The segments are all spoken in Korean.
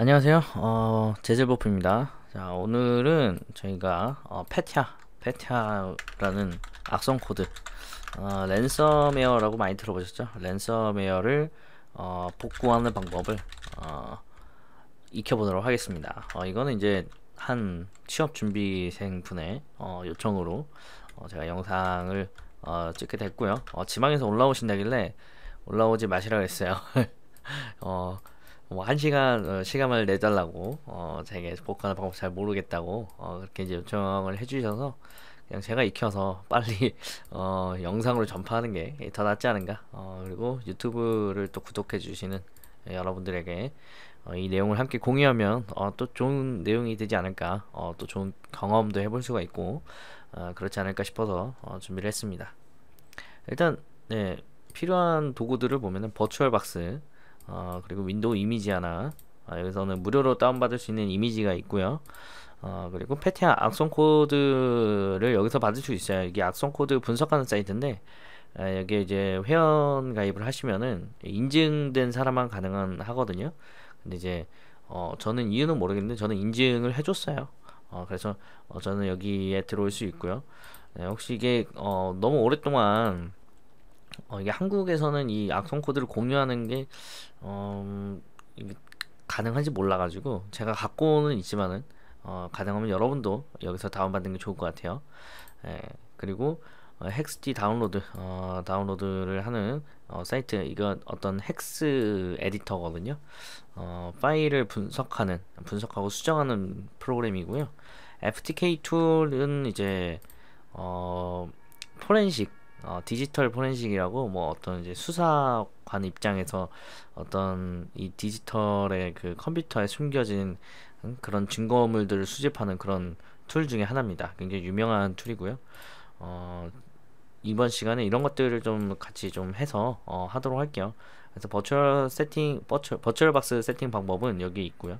안녕하세요. 어, 제재버프입니다 자, 오늘은 저희가 어, 페티아, 페티아라는 악성 코드, 어, 랜섬웨어라고 많이 들어보셨죠? 랜섬웨어를 어, 복구하는 방법을 어, 익혀보도록 하겠습니다. 어, 이거는 이제 한 취업 준비생 분의 어, 요청으로 어, 제가 영상을 어, 찍게 됐고요. 어, 지망에서 올라오신다길래 올라오지 마시라 그랬어요. 어, 뭐한 시간 어, 시간을 내달라고 어 제게 복하는 방법 잘 모르겠다고 어 그렇게 이제 요청을 해주셔서 그냥 제가 익혀서 빨리 어 영상으로 전파하는 게 더 낫지 않은가 어 그리고 유튜브를 또 구독해 주시는 여러분들에게 어, 이 내용을 함께 공유하면 어, 또 좋은 내용이 되지 않을까 어, 또 좋은 경험도 해볼 수가 있고 어, 그렇지 않을까 싶어서 어, 준비를 했습니다 일단 네, 필요한 도구들을 보면은 버추얼박스 어, 그리고 윈도우 이미지 하나 아, 여기서는 무료로 다운받을 수 있는 이미지가 있고요 어, 그리고 패티아 악성 코드를 여기서 받을 수 있어요 이게 악성 코드 분석하는 사이트인데 아, 여기 이제 회원 가입을 하시면은 인증된 사람만 가능한 하거든요 근데 이제 어, 저는 이유는 모르겠는데 저는 인증을 해줬어요 어, 그래서 어, 저는 여기에 들어올 수 있고요 네, 혹시 이게 어, 너무 오랫동안 어, 이게 한국에서는 이 악성 코드를 공유하는 게 어, 음, 가능한지 몰라가지고 제가 갖고는 있지만은 어, 가능하면 여러분도 여기서 다운받는 게 좋을 것 같아요. 예, 그리고 어, 헥스티 다운로드 어, 다운로드를 하는 어, 사이트 이거 어떤 헥스 에디터거든요. 어, 파일을 분석하는 분석하고 수정하는 프로그램이고요. FTK 툴은 이제 어, 포렌식 어, 디지털 포렌식이라고 뭐 어떤 이제 수사관 입장에서 어떤 이 디지털의 그 컴퓨터에 숨겨진 그런 증거물들을 수집하는 그런 툴 중에 하나입니다. 굉장히 유명한 툴이고요. 어, 이번 시간에 이런 것들을 좀 같이 좀 해서 어, 하도록 할게요. 그래서 버추얼 세팅 버추 버추얼 박스 세팅 방법은 여기 있고요.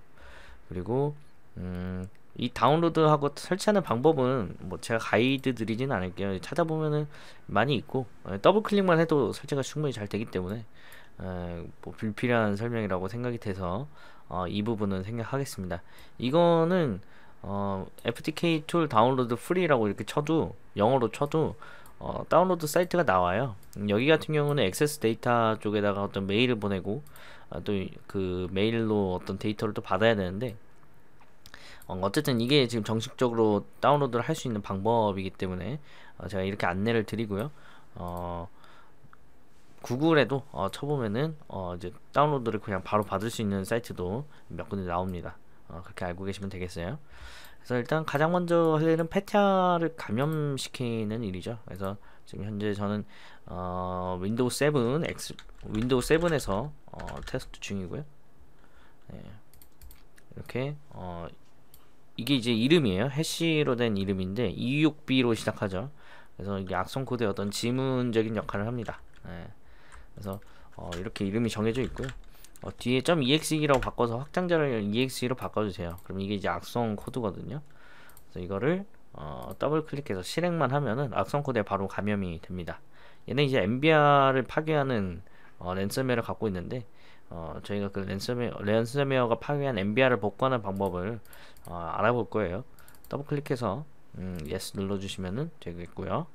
그리고 음, 이 다운로드하고 설치하는 방법은 뭐 제가 가이드 드리진 않을게요. 찾아보면은 많이 있고 예, 더블 클릭만 해도 설치가 충분히 잘 되기 때문에 예, 뭐 불필요한 설명이라고 생각이 돼서 어, 이 부분은 생략하겠습니다. 이거는 어, FTK 툴 다운로드 프리라고 이렇게 쳐도 영어로 쳐도 어, 다운로드 사이트가 나와요. 여기 같은 경우는 액세스 데이터 쪽에다가 어떤 메일을 보내고 아, 또그 메일로 어떤 데이터를 또 받아야 되는데 어, 어쨌든 이게 지금 정식적으로 다운로드를 할 수 있는 방법이기 때문에 어, 제가 이렇게 안내를 드리고요. 어, 구글에도 어, 쳐보면은 어, 이제 다운로드를 그냥 바로 받을 수 있는 사이트도 몇 군데 나옵니다. 어, 그렇게 알고 계시면 되겠어요. 그래서 일단 가장 먼저 할 일은 패티아를 감염시키는 일이죠. 그래서 지금 현재 저는 어, 윈도우 7, 엑 윈도우 7에서 어, 테스트 중이고요. 네. 이렇게 어, 이게 이제 이름이에요. 해시로 된 이름인데 2 6 b 로 시작하죠. 그래서 이게 악성 코드의 어떤 지문적인 역할을 합니다. 네. 그래서 어, 이렇게 이름이 정해져 있고요. 어, 뒤에 .exe라고 바꿔서 확장자를 exe로 바꿔주세요. 그럼 이게 이제 악성 코드거든요. 그래서 이거를 어, 더블 클릭해서 실행만 하면은 악성 코드에 바로 감염이 됩니다. 얘는 이제 MBR을 파괴하는 어, 랜섬웨어를 갖고 있는데 어, 저희가 그 랜섬웨어, 랜섬웨어가 파괴한 MBR을 복구하는 방법을 어, 알아볼 거예요. 더블 클릭해서 음, yes 눌러주시면 되겠고요.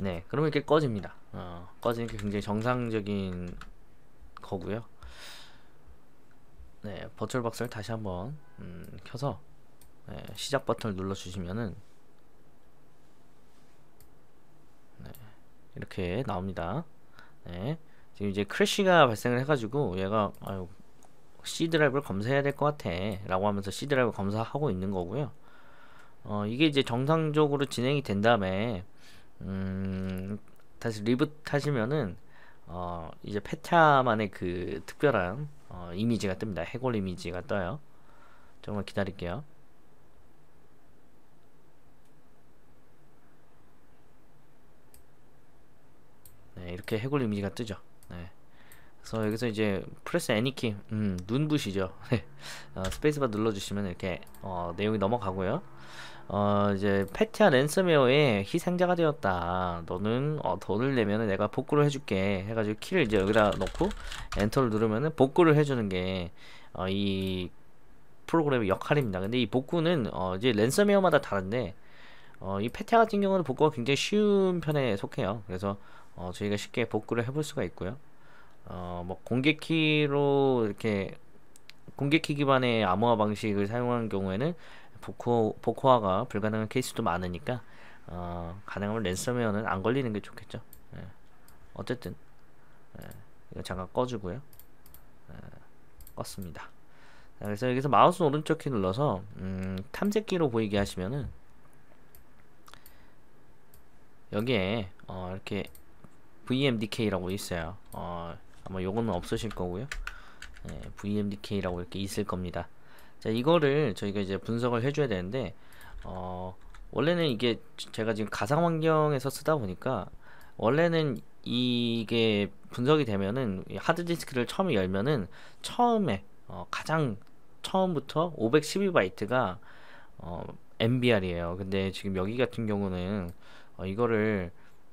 네, 그러면 이렇게 꺼집니다. 어, 꺼지니까 굉장히 정상적인 거고요. 네, 버츄얼 박스를 다시 한번 음, 켜서 네, 시작 버튼을 눌러주시면은 네, 이렇게 나옵니다. 네. 지금 이제 크래쉬가 발생을 해가지고 얘가 아유 C 드라이브를 검사해야 될 것 같아 라고 하면서 C 드라이브 검사하고 있는 거고요 어 이게 이제 정상적으로 진행이 된 다음에 음 다시 리부트 하시면은 어 이제 페타만의 그 특별한 어 이미지가 뜹니다 해골 이미지가 떠요 정말 기다릴게요 네 이렇게 해골 이미지가 뜨죠 그래서 여기서 이제 프레스 애니키 음, 눈부시죠 네. 어, 스페이스바 눌러주시면 이렇게 어, 내용이 넘어가고요 어, 이제 패티아 랜섬웨어의 희생자가 되었다 너는 어, 돈을 내면 내가 복구를 해줄게 해가지고 키를 이제 여기다 놓고 엔터를 누르면 복구를 해주는 게이 어, 프로그램의 역할입니다 근데 이 복구는 어, 이제 랜섬웨어마다 다른데 어, 이 패티아 같은 경우는 복구가 굉장히 쉬운 편에 속해요 그래서 어, 저희가 쉽게 복구를 해볼 수가 있고요 어, 뭐 공개키로 이렇게 공개키 기반의 암호화 방식을 사용하는 경우에는 보코 보코화가 불가능한 케이스도 많으니까 어, 가능하면 랜섬웨어는 안 걸리는 게 좋겠죠. 예. 어쨌든 예. 이거 잠깐 꺼주고요. 예. 껐습니다. 자, 그래서 여기서 마우스 오른쪽 키 눌러서 음, 탐색기로 보이게 하시면은 여기에 어, 이렇게 VMDK라고 있어요. 어, 아마 요거는 없으실 거고요. 예, VMDK라고 이렇게 있을 겁니다. 자, 이거를 저희가 이제 분석을 해줘야 되는데, 어, 원래는 이게 제가 지금 가상 환경에서 쓰다 보니까, 원래는 이게 분석이 되면은 하드디스크를 처음에 열면은 처음에 어, 가장 처음부터 512바이트가 어, MBR이에요. 근데 지금 여기 같은 경우는 어, 이거를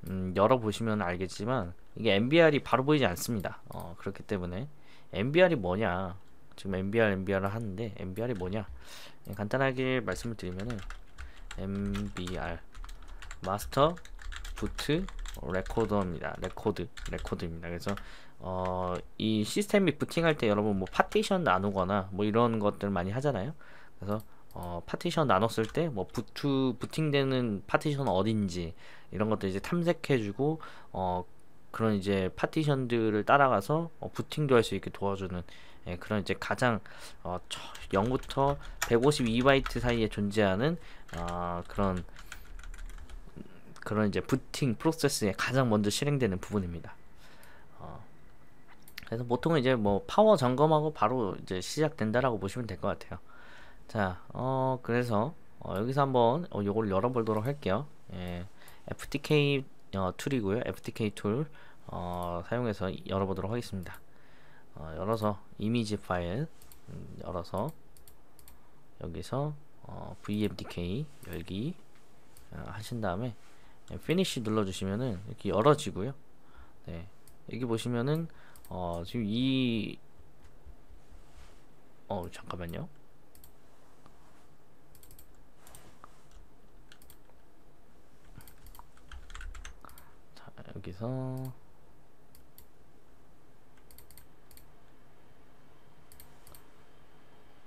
음, 열어보시면 알겠지만 이게 MBR이 바로 보이지 않습니다. 어, 그렇기 때문에 MBR이 뭐냐 지금 MBR, MBR을 하는데 MBR이 뭐냐 예, 간단하게 말씀을 드리면은 MBR 마스터 부트 레코더입니다. 레코드, 레코드입니다. 그래서 어, 이 시스템이 부팅할 때 여러분 뭐 파티션 나누거나 뭐 이런 것들 많이 하잖아요. 그래서 어, 파티션 나눴을 때 뭐 부트 부팅되는 파티션 어딘지 이런 것들 이제 탐색해주고 어, 그런 이제 파티션들을 따라가서 어, 부팅도 할 수 있게 도와주는 예, 그런 이제 가장 어, 0부터 152바이트 사이에 존재하는 어, 그런 그런 이제 부팅 프로세스에 가장 먼저 실행되는 부분입니다. 어, 그래서 보통은 이제 뭐 파워 점검하고 바로 이제 시작된다라고 보시면 될 것 같아요. 자, 어, 그래서 어, 여기서 한번 어, 요걸 열어보도록 할게요. 예, FTK 어, 툴이고요. FTK 툴. 어, 사용해서 열어보도록 하겠습니다. 어, 열어서 이미지 파일 음, 열어서 여기서 어, vmdk 열기 어, 하신 다음에 finish 눌러주시면은 이렇게 열어지고요. 네, 여기 보시면은 어, 지금 이 어, 잠깐만요. 여기서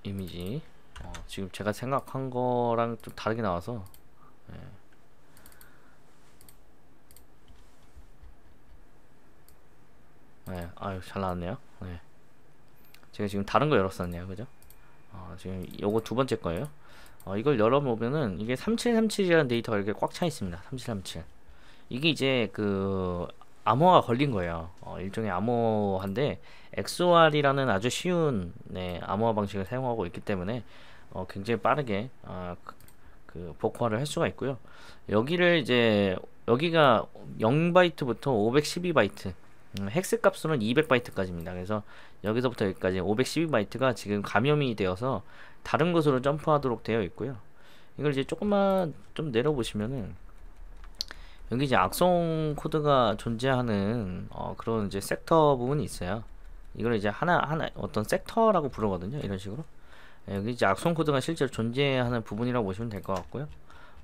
이미지 어, 지금 제가 생각한 거랑 좀 다르게 나와서 예. 네, 아유 잘 나왔네요. 네. 제가 지금 다른 거 열었었네요, 그죠? 어, 지금 요거 두 번째 거예요. 어, 이걸 열어보면은 이게 3737이라는 데이터가 이렇게 꽉차 있습니다. 3737. 이게 이제 그 암호가 걸린 거예요. 어, 일종의 암호화인데 XOR이라는 아주 쉬운 네, 암호화 방식을 사용하고 있기 때문에 어, 굉장히 빠르게 어, 그, 그 복화를 할 수가 있고요. 여기를 이제 여기가 0바이트부터 512바이트 음, 헥스 값으로는 200바이트까지입니다. 그래서 여기서부터 여기까지 512바이트가 지금 감염이 되어서 다른 곳으로 점프하도록 되어 있고요. 이걸 이제 조금만 좀 내려보시면은 여기 이제 악성 코드가 존재하는 어, 그런 이제 섹터 부분이 있어요. 이걸 이제 하나 하나 어떤 섹터라고 부르거든요. 이런 식으로 예, 여기 이제 악성 코드가 실제로 존재하는 부분이라고 보시면 될 것 같고요.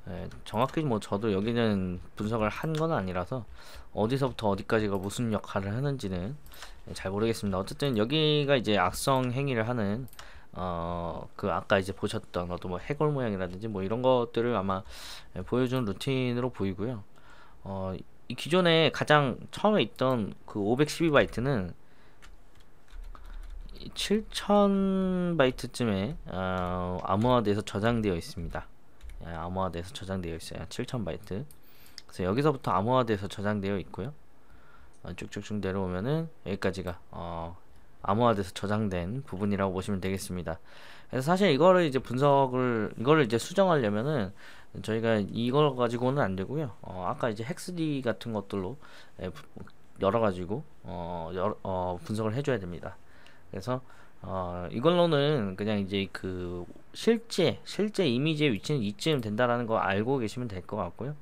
예, 정확히 뭐 저도 여기는 분석을 한 건 아니라서 어디서부터 어디까지가 무슨 역할을 하는지는 잘 모르겠습니다. 어쨌든 여기가 이제 악성 행위를 하는 어그 아까 이제 보셨던 어떤 뭐 해골 모양이라든지 뭐 이런 것들을 아마 보여준 루틴으로 보이고요. 어, 이 기존에 가장 처음에 있던 그 512바이트는 7000바이트쯤에 어, 암호화돼서 저장되어 있습니다. 예, 암호화돼서 저장되어 있어요. 7000바이트. 그래서 여기서부터 암호화돼서 저장되어 있고요. 어, 쭉쭉쭉 내려오면은 여기까지가 어, 암호화돼서 저장된 부분이라고 보시면 되겠습니다. 그래서 사실 이거를 이제 분석을 이거를 이제 수정하려면은 저희가 이걸 가지고는 안 되고요. 어, 아까 이제 헥스디 같은 것들로 예, 열어 가지고 어, 어, 분석을 해줘야 됩니다. 그래서 어, 이걸로는 그냥 이제 그 실제 실제 이미지의 위치는 이쯤 된다라는 거 알고 계시면 될 것 같고요.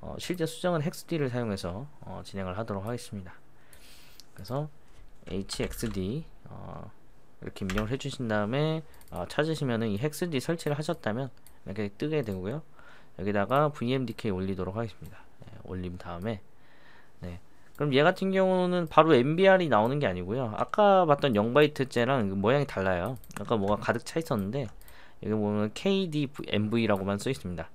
어, 실제 수정은 h e x 를 사용해서 어, 진행을 하도록 하겠습니다. 그래서 hxd 어, 이렇게 입력을 해주신 다음에 어, 찾으시면은 이 h x d 설치를 하셨다면 이렇게 뜨게 되고요. 여기다가 vmdk 올리도록 하겠습니다. 네, 올린 다음에 네. 그럼 얘 같은 경우는 바로 MBR이 나오는 게 아니고요. 아까 봤던 0바이트째랑 그 모양이 달라요. 아까 뭐가 가득 차 있었는데 여기 보면 KDMV라고만 써 있습니다.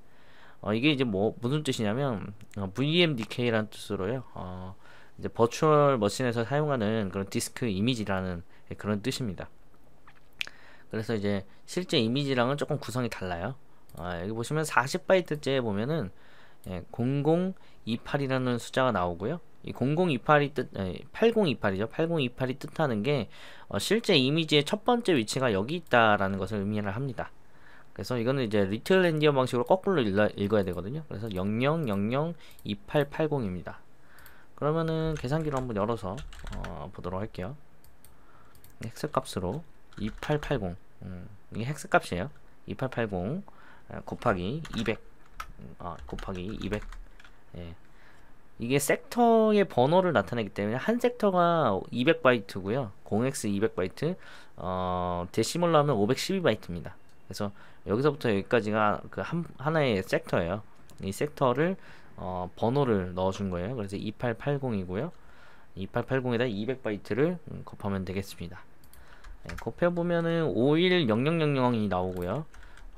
어, 이게 이제 뭐 무슨 뜻이냐면 어, VMDK라는 뜻으로요. 어, 이제 버추얼 머신에서 사용하는 그런 디스크 이미지라는 그런 뜻입니다. 그래서 이제 실제 이미지랑은 조금 구성이 달라요. 아, 여기 보시면 40바이트째 보면은 예, 0028이라는 숫자가 나오고요. 이 0028이 뜻, 8028이죠. 예, 8028이 뜻하는 게 어, 실제 이미지의 첫 번째 위치가 여기 있다라는 것을 의미를 합니다. 그래서 이거는 이제 리틀 랜디어 방식으로 거꾸로 읽어, 야 되거든요. 그래서 00002880입니다. 그러면은 계산기를 한번 열어서 어, 보도록 할게요. 핵스 값으로 2880. 음, 이게 핵스 값이에요. 2880. 곱하기 200 아, 곱하기 200 예. 이게 섹터의 번호를 나타내기 때문에 한 섹터가 200바이트고요 0x 200바이트 어, 데시멀로 하면 512바이트입니다 그래서 여기서부터 여기까지가 그 한, 하나의 섹터예요 이 섹터를 어, 번호를 넣어준 거예요 그래서 2880이고요 2880에다 200바이트를 음, 곱하면 되겠습니다 예, 곱해보면은 51000이 나오고요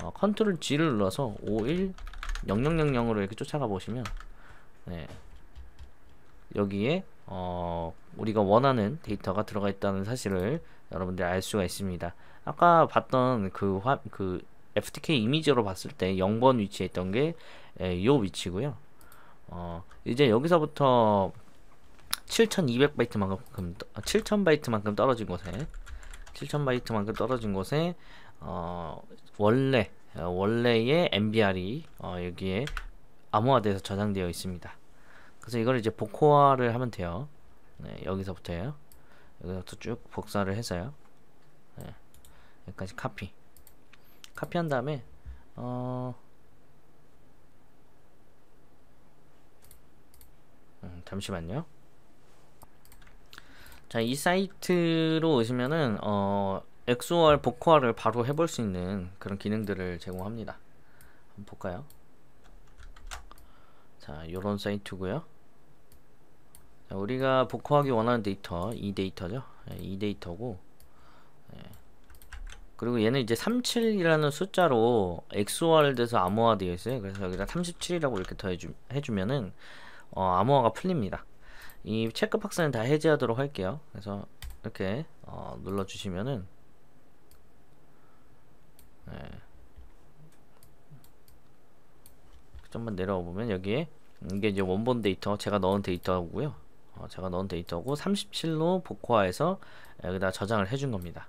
어, 컨트롤 G를 눌러서 510000으로 이렇게 쫓아가 보시면 네. 여기에 어, 우리가 원하는 데이터가 들어가 있다는 사실을 여러분들이 알 수가 있습니다. 아까 봤던 그, 화, 그 FTK 이미지로 봤을 때 0번 위치에 있던 게이 예, 위치고요. 어, 이제 여기서부터 7200바이트만큼 7000바이트만큼 아, 떨어진 곳에 7000바이트만큼 떨어진 곳에 어, 원래 어, 원래의 MBR이 어, 여기에 암호화돼서 저장되어 있습니다. 그래서 이걸 이제 복호화를 하면 돼요. 네, 여기서부터요 여기서부터 쭉 복사를 해서요. 네, 여기까지 카피. 카피한 다음에 어. 음, 잠시만요. 자, 이 사이트로 오시면은 어 엑소얼 복화를 바로 해볼 수 있는 그런 기능들을 제공합니다. 한번 볼까요? 자, 이런 사이트고요. 자, 우리가 복화하기 원하는 데이터, 이 데이터죠. 네, 이 데이터고 네. 그리고 얘는 이제 37이라는 숫자로 x o r 돼서 암호화 되어 있어요. 그래서 여기다 37이라고 이렇게 더해주 해주면은 어, 암호화가 풀립니다. 이 체크 박스는 다 해제하도록 할게요. 그래서 이렇게 어, 눌러주시면은 좀만 네. 그 내려와 보면 여기에 음, 이게 이제 원본 데이터 제가 넣은 데이터고요 어, 제가 넣은 데이터고 37로 복화해서 여기다 저장을 해준 겁니다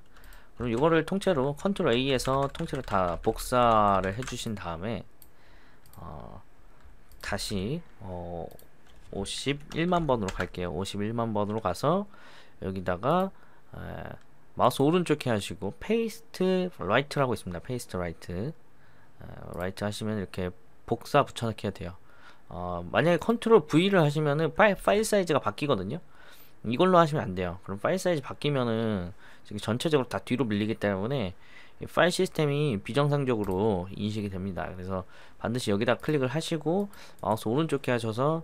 그럼 이거를 통째로 컨트롤 A에서 통째로 다 복사를 해주신 다음에 어, 다시 어, 51만 번으로 갈게요 51만 번으로 가서 여기다가 에, 마우스 오른쪽에 하시고 페이스트 라이트라고 있습니다. 페이스트 라이트 어, 라이트 하시면 이렇게 복사 붙여넣기 해야 돼요. 어, 만약에 컨트롤 V를 하시면은 파일, 파일 사이즈가 바뀌거든요. 이걸로 하시면 안 돼요. 그럼 파일 사이즈 바뀌면은 지금 전체적으로 다 뒤로 밀리기 때문에 파일 시스템이 비정상적으로 인식이 됩니다. 그래서 반드시 여기다 클릭을 하시고 마우스 오른쪽에 하셔서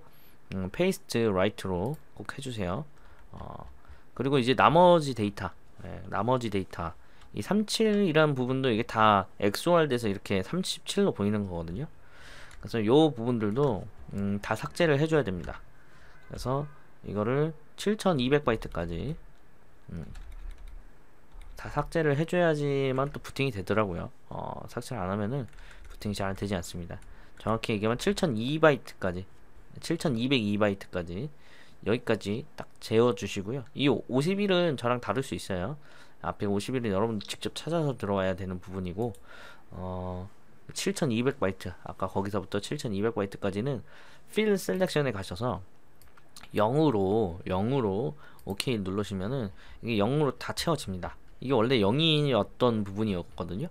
음, 페이스트 라이트로 꼭 해주세요. 어, 그리고 이제 나머지 데이터 예, 나머지 데이터 이 37이라는 부분도 이게 다 XOR 돼서 이렇게 37로 보이는 거거든요 그래서 요 부분들도 음, 다 삭제를 해줘야 됩니다 그래서 이거를 7200바이트까지 음, 다 삭제를 해줘야지만 또 부팅이 되더라고요 어, 삭제를 안하면은 부팅이 잘 되지 않습니다 정확히 얘기하면 7200바이트까지 7202바이트까지 여기까지 딱 재워주시고요. 이 50일은 저랑 다를 수 있어요. 앞에 50일은 여러분 직접 찾아서 들어와야 되는 부분이고 어, 7200바이트 아까 거기서부터 7200바이트까지는 필 셀렉션에 가셔서 0으로 0으로 OK 눌러시면은 이게 0으로 다 채워집니다. 이게 원래 0이었던 부분이었거든요.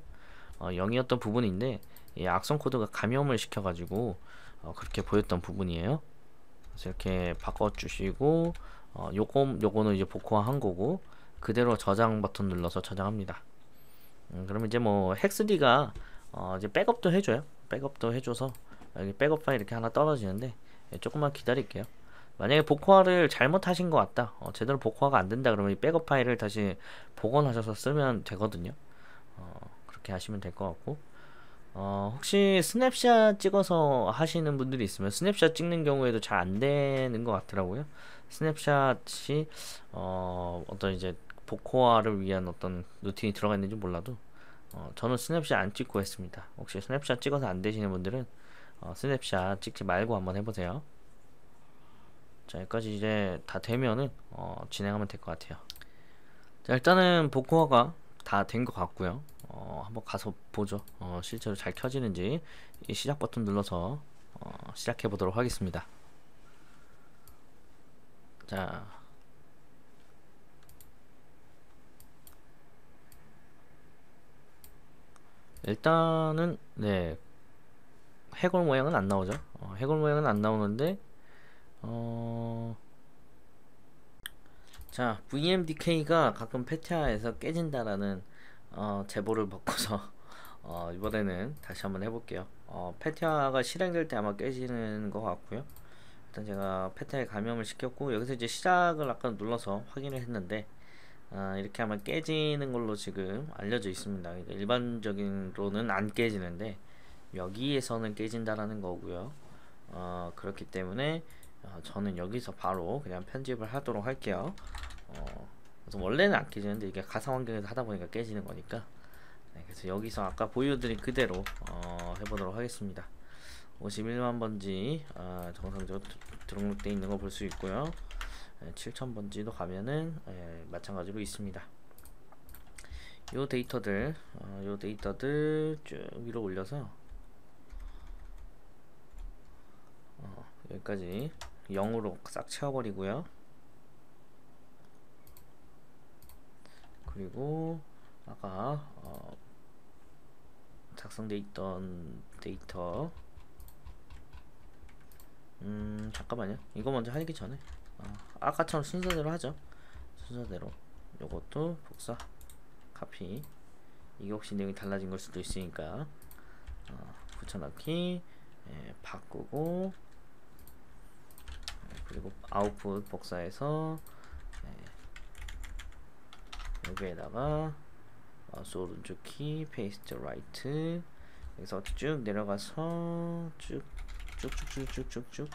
어, 0이었던 부분인데 악성 코드가 감염을 시켜가지고 어, 그렇게 보였던 부분이에요. 그래서 이렇게 바꿔주시고 어, 요거, 요거는 이제 복화한 거고 그대로 저장 버튼 눌러서 저장합니다 음, 그러면 이제 뭐 헥스디가 어, 이제 백업도 해줘요 백업도 해줘서 여기 백업 파일 이렇게 하나 떨어지는데 예, 조금만 기다릴게요 만약에 복화를 잘못하신 것 같다 어, 제대로 복화가안 된다 그러면 이 백업 파일을 다시 복원하셔서 쓰면 되거든요 어, 그렇게 하시면 될 것 같고 어, 혹시 스냅샷 찍어서 하시는 분들이 있으면 스냅샷 찍는 경우에도 잘 안 되는 것 같더라고요. 스냅샷이 어, 어떤 이제 복호화를 위한 어떤 루틴이 들어가 있는지 몰라도 어, 저는 스냅샷 안 찍고 했습니다. 혹시 스냅샷 찍어서 안 되시는 분들은 어, 스냅샷 찍지 말고 한번 해보세요. 자, 여기까지 이제 다 되면은 어, 진행하면 될 것 같아요. 자, 일단은 복호화가 다 된 것 같고요. 어, 한번 가서 보죠. 어, 실제로 잘 켜지는지 시작 버튼 눌러서 어, 시작해 보도록 하겠습니다. 자. 일단은 네 해골 모양은 안 나오죠 어, 해골 모양은 안 나오는데 어... 자 VMDK가 가끔 페티아에서 깨진다라는 어, 제보를 받고서 어, 이번에는 다시 한번 해볼게요. 어, 페티아가 실행될 때 아마 깨지는 것 같고요. 일단 제가 페티아에 감염을 시켰고 여기서 이제 시작을 아까 눌러서 확인을 했는데 어, 이렇게 아마 깨지는 걸로 지금 알려져 있습니다. 그러니까 일반적인로는 안 깨지는데 여기에서는 깨진다라는 거고요. 어, 그렇기 때문에 어, 저는 여기서 바로 그냥 편집을 하도록 할게요. 어, 그 원래는 안 깨지는데 이게 가상 환경에서 하다 보니까 깨지는 거니까 네, 그래서 여기서 아까 보여드린 그대로 어, 해보도록 하겠습니다 51만 번지 어, 정상적으로 등록되어 있는 거 볼 수 있고요 7000 번지도 가면은 예, 마찬가지로 있습니다 요 데이터들 어, 요 데이터들 쭉 위로 올려서 어, 여기까지 0으로 싹 채워버리고요 그리고 아까 어 작성돼 있던 데이터 음 잠깐만요 이거 먼저 하기 전에 어, 아, 까처럼 순서대로 하죠 순서대로 요것도 복사 카피 이게 혹시 내용이 달라진 걸 수도 있으니까 어, 붙여넣기 예, 바꾸고 예, 그리고 아웃풋 복사해서 여기에다가 마우스 어, 오른쪽 키 페이스트 라이트 여기서 쭉 내려가서 쭉 쭉쭉쭉쭉쭉쭉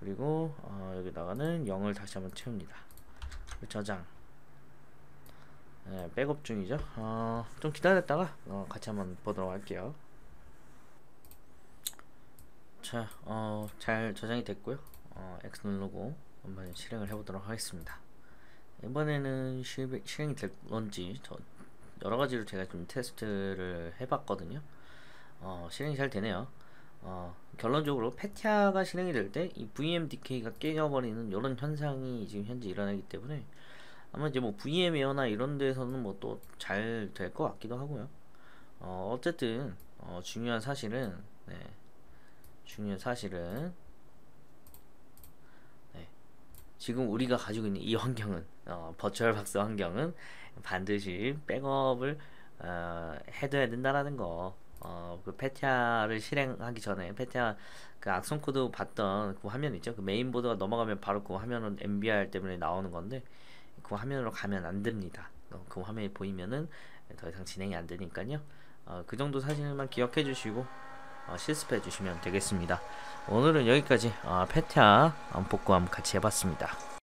그리고 어, 여기다가는 0을 다시 한번 채웁니다 저장 네, 백업 중이죠 어, 좀 기다렸다가 어, 같이 한번 보도록 할게요 자, 어, 잘 저장이 됐고요 엑스 어, 누르고 한번 실행을 해보도록 하겠습니다 이번에는 실, 실행이 될 건지 저 여러 가지로 제가 좀 테스트를 해봤거든요. 어, 실행이 잘 되네요. 어, 결론적으로 페티아가 실행이 될 때 이 VMDK가 깨져버리는 이런 현상이 지금 현재 일어나기 때문에 아마 이제 뭐 VM 에어나 이런 데서는 뭐 또 잘 될 것 같기도 하고요. 어, 어쨌든 어, 중요한 사실은 네, 중요한 사실은 지금 우리가 가지고 있는 이 환경은 어, 버추얼 박스 환경은 반드시 백업을 어, 해둬야 된다라는 거. 어, 그 페티아를 실행하기 전에 패티아그 악성 코드 봤던 그 화면 있죠? 그 메인보드가 넘어가면 바로 그 화면은 MBR 때문에 나오는 건데 그 화면으로 가면 안 됩니다. 어, 그 화면이 보이면은 더 이상 진행이 안 되니까요. 어, 그 정도 사진만 기억해 주시고 어, 실습해 주시면 되겠습니다. 오늘은 여기까지 페테아 안폭구 한번 같이 해봤습니다.